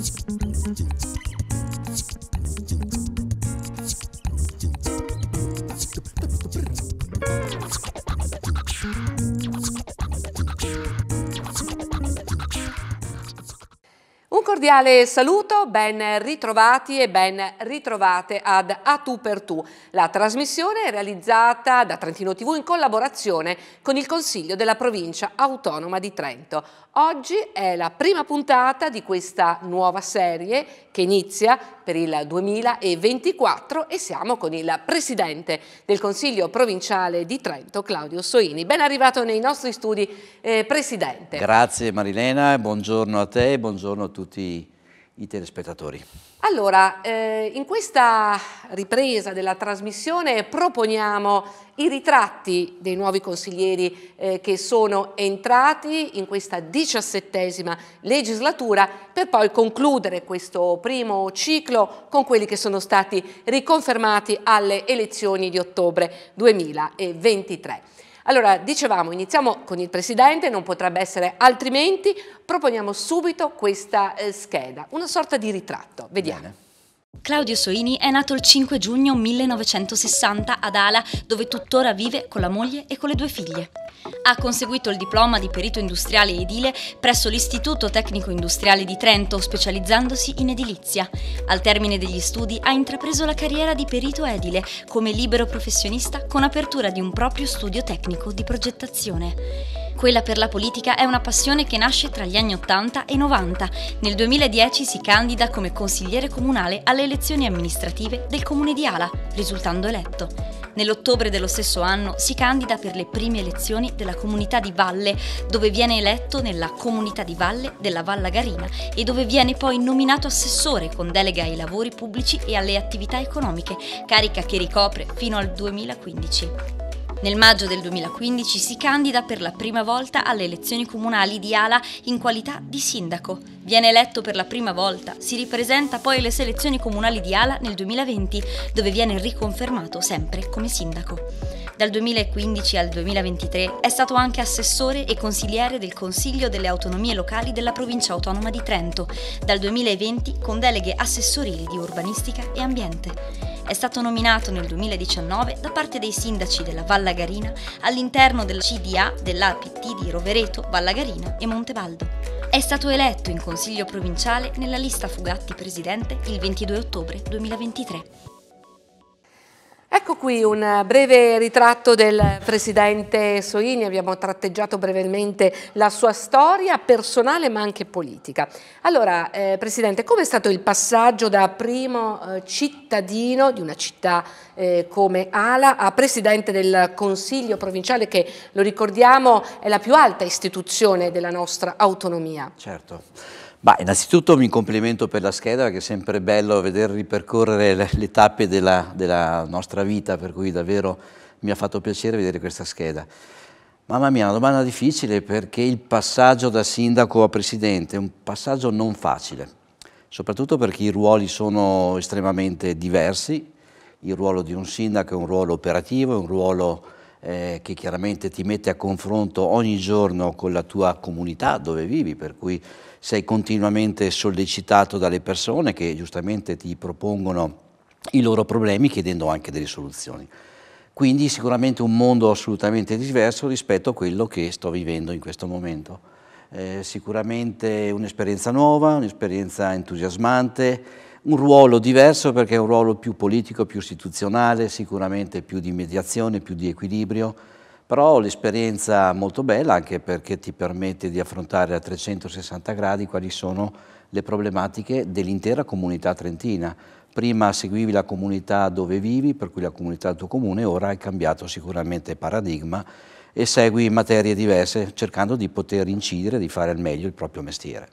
Thank you. cordiale saluto, ben ritrovati e ben ritrovate ad A Tu per Tu, la trasmissione è realizzata da Trentino TV in collaborazione con il Consiglio della Provincia Autonoma di Trento. Oggi è la prima puntata di questa nuova serie che inizia per il 2024 e siamo con il Presidente del Consiglio Provinciale di Trento, Claudio Soini. Ben arrivato nei nostri studi, eh, Presidente. Grazie Marilena, buongiorno a te, buongiorno a tutti i telespettatori. Allora, eh, in questa ripresa della trasmissione proponiamo i ritratti dei nuovi consiglieri eh, che sono entrati in questa diciassettesima legislatura per poi concludere questo primo ciclo con quelli che sono stati riconfermati alle elezioni di ottobre 2023. Allora, dicevamo, iniziamo con il Presidente, non potrebbe essere altrimenti, proponiamo subito questa eh, scheda, una sorta di ritratto, vediamo. Bene. Claudio Soini è nato il 5 giugno 1960 ad Ala, dove tuttora vive con la moglie e con le due figlie. Ha conseguito il diploma di perito industriale edile presso l'Istituto Tecnico Industriale di Trento, specializzandosi in edilizia. Al termine degli studi ha intrapreso la carriera di perito edile come libero professionista con apertura di un proprio studio tecnico di progettazione. Quella per la politica è una passione che nasce tra gli anni 80 e 90. Nel 2010 si candida come consigliere comunale alle elezioni amministrative del comune di Ala, risultando eletto. Nell'ottobre dello stesso anno si candida per le prime elezioni della comunità di Valle, dove viene eletto nella comunità di Valle della Vallagarina e dove viene poi nominato assessore con delega ai lavori pubblici e alle attività economiche, carica che ricopre fino al 2015. Nel maggio del 2015 si candida per la prima volta alle elezioni comunali di Ala in qualità di sindaco. Viene eletto per la prima volta, si ripresenta poi alle selezioni comunali di Ala nel 2020, dove viene riconfermato sempre come sindaco. Dal 2015 al 2023 è stato anche assessore e consigliere del Consiglio delle autonomie locali della provincia autonoma di Trento, dal 2020 con deleghe assessorili di urbanistica e ambiente è stato nominato nel 2019 da parte dei sindaci della Vallagarina all'interno del CDA dell'APT di Rovereto, Vallagarina e Montebaldo. È stato eletto in consiglio provinciale nella lista Fugatti Presidente il 22 ottobre 2023. Ecco qui un breve ritratto del presidente Soini, abbiamo tratteggiato brevemente la sua storia personale ma anche politica. Allora, eh, Presidente, com'è stato il passaggio da primo eh, cittadino di una città eh, come Ala a Presidente del Consiglio provinciale che, lo ricordiamo, è la più alta istituzione della nostra autonomia? Certo. Bah, innanzitutto mi complimento per la scheda perché è sempre bello vedere ripercorrere le, le tappe della, della, nostra vita, per cui davvero mi ha fatto piacere vedere questa scheda. Mamma mia, una domanda difficile perché il passaggio da sindaco a presidente è un passaggio non facile, soprattutto perché i ruoli sono estremamente diversi, il ruolo di un sindaco è un ruolo operativo, è un ruolo eh, che chiaramente ti mette a confronto ogni giorno con la tua comunità dove vivi, per cui sei continuamente sollecitato dalle persone che giustamente ti propongono i loro problemi chiedendo anche delle soluzioni. Quindi sicuramente un mondo assolutamente diverso rispetto a quello che sto vivendo in questo momento. Eh, sicuramente un'esperienza nuova, un'esperienza entusiasmante, un ruolo diverso perché è un ruolo più politico, più istituzionale, sicuramente più di mediazione, più di equilibrio, però l'esperienza molto bella anche perché ti permette di affrontare a 360 gradi quali sono le problematiche dell'intera comunità trentina. Prima seguivi la comunità dove vivi, per cui la comunità del tuo comune, ora hai cambiato sicuramente paradigma e segui materie diverse cercando di poter incidere, di fare al meglio il proprio mestiere.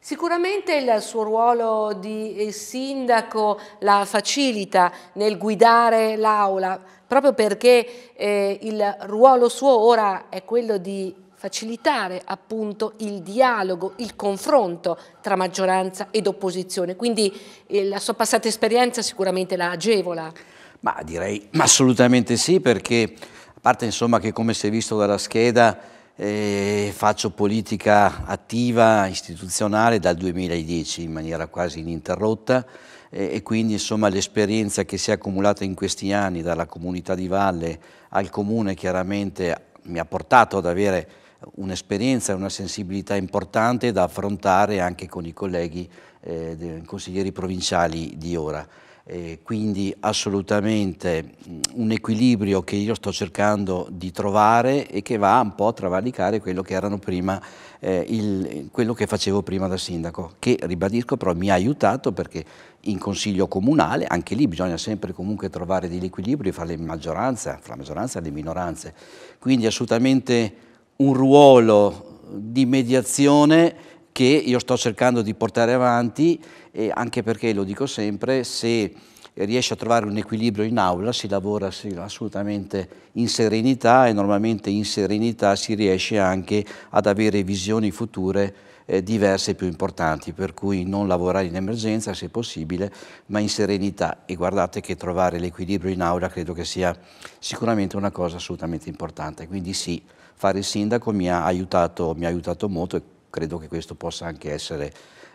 Sicuramente il suo ruolo di eh, sindaco la facilita nel guidare l'Aula, proprio perché eh, il ruolo suo ora è quello di facilitare appunto il dialogo, il confronto tra maggioranza ed opposizione, quindi eh, la sua passata esperienza sicuramente la agevola. Ma direi assolutamente sì perché, a parte insomma che come si è visto dalla scheda, eh, faccio politica attiva, istituzionale dal 2010 in maniera quasi ininterrotta eh, e quindi insomma l'esperienza che si è accumulata in questi anni dalla comunità di Valle al comune chiaramente mi ha portato ad avere un'esperienza e una sensibilità importante da affrontare anche con i colleghi eh, consiglieri provinciali di ora eh, quindi assolutamente mm, un equilibrio che io sto cercando di trovare e che va un po' a travalicare quello che, erano prima, eh, il, quello che facevo prima da sindaco, che ribadisco però mi ha aiutato perché in consiglio comunale, anche lì bisogna sempre comunque trovare degli equilibri fra, le maggioranze, fra la maggioranza e le minoranze, quindi assolutamente un ruolo di mediazione che io sto cercando di portare avanti, anche perché, lo dico sempre, se riesce a trovare un equilibrio in aula, si lavora assolutamente in serenità e normalmente in serenità si riesce anche ad avere visioni future eh, diverse e più importanti, per cui non lavorare in emergenza se possibile, ma in serenità. E guardate che trovare l'equilibrio in aula credo che sia sicuramente una cosa assolutamente importante. Quindi sì, fare il sindaco mi ha aiutato, mi ha aiutato molto credo che questo possa anche essere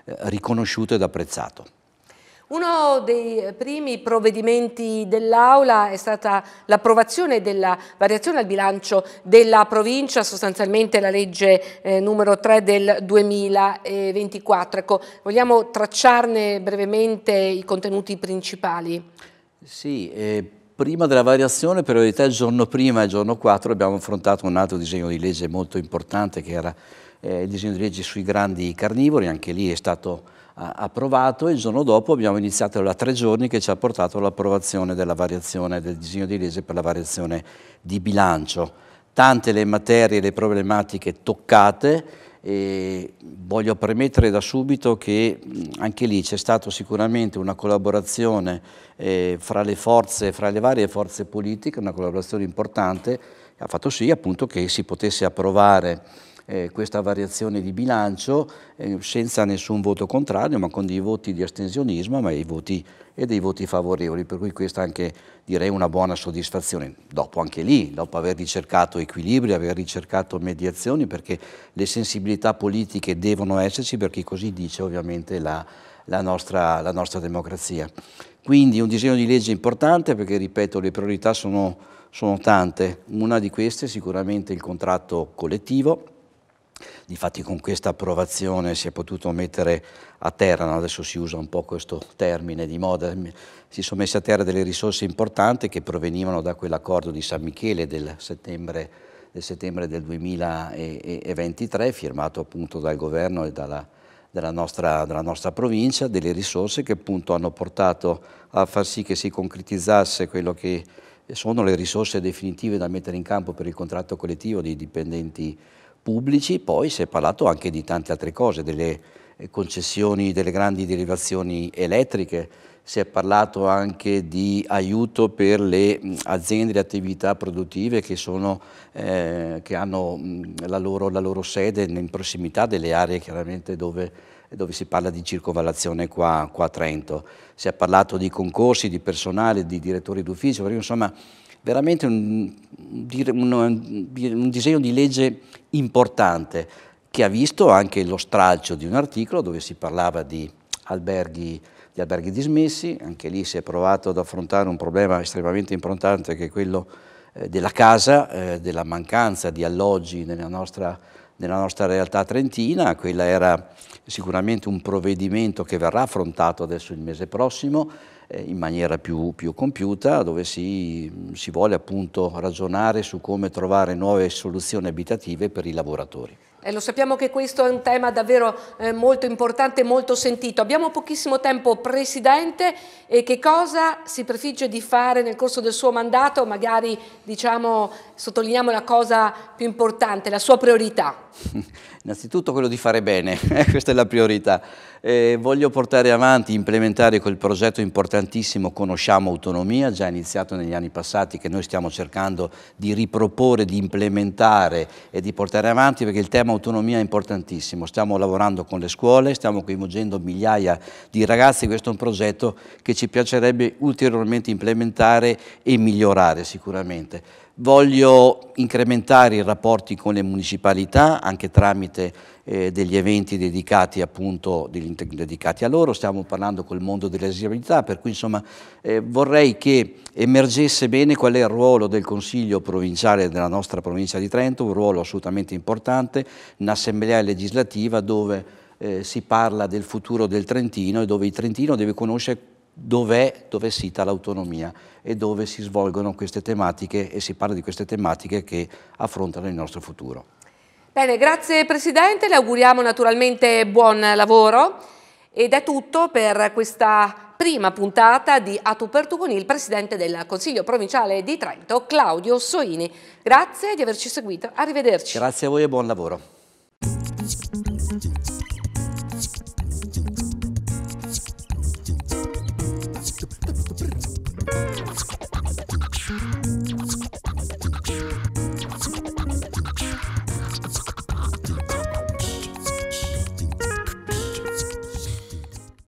eh, riconosciuto ed apprezzato. Uno dei primi provvedimenti dell'Aula è stata l'approvazione della variazione al bilancio della provincia, sostanzialmente la legge eh, numero 3 del 2024. Ecco, vogliamo tracciarne brevemente i contenuti principali? Sì, eh, Prima della variazione, per verità, il giorno prima e il giorno 4 abbiamo affrontato un altro disegno di legge molto importante che era eh, il disegno di legge sui grandi carnivori, anche lì è stato a, ah, approvato e il giorno dopo abbiamo iniziato la tre giorni che ci ha portato all'approvazione della variazione del disegno di legge per la variazione di bilancio. Tante le materie e le problematiche toccate, e voglio premettere da subito che anche lì c'è stata sicuramente una collaborazione eh, fra le forze, fra le varie forze politiche, una collaborazione importante, che ha fatto sì appunto che si potesse approvare eh, questa variazione di bilancio eh, senza nessun voto contrario, ma con dei voti di astensionismo voti, e dei voti favorevoli, per cui questa è anche direi una buona soddisfazione. Dopo anche lì, dopo aver ricercato equilibri, aver ricercato mediazioni, perché le sensibilità politiche devono esserci, perché così dice ovviamente la, la nostra, la nostra democrazia. Quindi un disegno di legge importante perché, ripeto, le priorità sono, sono, tante. Una di queste è sicuramente il contratto collettivo, Difatti con questa approvazione si è potuto mettere a terra, no? adesso si usa un po' questo termine di moda, si sono messe a terra delle risorse importanti che provenivano da quell'accordo di San Michele del settembre, del, settembre del 2023, firmato appunto dal governo e dalla, della, nostra, della nostra provincia, delle risorse che appunto hanno portato a far sì che si concretizzasse quello che sono le risorse definitive da mettere in campo per il contratto collettivo dei dipendenti pubblici, poi si è parlato anche di tante altre cose, delle eh, concessioni delle grandi derivazioni elettriche, si è parlato anche di aiuto per le aziende e le attività produttive che, sono, eh, che hanno la loro, la loro, sede in prossimità delle aree chiaramente dove, dove si parla di circonvallazione qua, qua, a Trento. Si è parlato di concorsi, di personale, di direttori d'ufficio, insomma veramente un, un, un disegno di legge importante che ha visto anche lo stralcio di un articolo dove si parlava di alberghi gli alberghi dismessi, anche lì si è provato ad affrontare un problema estremamente importante che è quello eh, della casa, eh, della mancanza di alloggi nella nostra città nella nostra realtà trentina, quella era sicuramente un provvedimento che verrà affrontato adesso il mese prossimo eh, in maniera più, più compiuta, dove si, si vuole appunto ragionare su come trovare nuove soluzioni abitative per i lavoratori. E lo sappiamo che questo è un tema davvero eh, molto importante, molto sentito. Abbiamo pochissimo tempo, Presidente, e che cosa si prefigge di fare nel corso del suo mandato? Magari diciamo, sottolineiamo la cosa più importante, la sua priorità. Innanzitutto quello di fare bene, eh, questa è la priorità. Eh, voglio portare avanti, implementare quel progetto importantissimo Conosciamo Autonomia, già iniziato negli anni passati, che noi stiamo cercando di riproporre, di implementare e di portare avanti perché il tema autonomia è importantissimo, stiamo lavorando con le scuole, stiamo coinvolgendo migliaia di ragazzi, questo è un progetto che ci piacerebbe ulteriormente implementare e migliorare sicuramente. Voglio incrementare i rapporti con le municipalità anche tramite eh, degli eventi dedicati, appunto, dedicati a loro, stiamo parlando col mondo delle disabilità, per cui insomma eh, vorrei che emergesse bene qual è il ruolo del Consiglio provinciale della nostra provincia di Trento, un ruolo assolutamente importante, un'assemblea legislativa dove eh, si parla del futuro del Trentino e dove il Trentino deve conoscere dov'è, dove è sita l'autonomia e dove si svolgono queste tematiche e si parla di queste tematiche che affrontano il nostro futuro. Bene, grazie Presidente, le auguriamo naturalmente buon lavoro ed è tutto per questa prima puntata di A tu per tu con il Presidente del Consiglio Provinciale di Trento, Claudio Soini. Grazie di averci seguito, arrivederci. Grazie a voi e buon lavoro.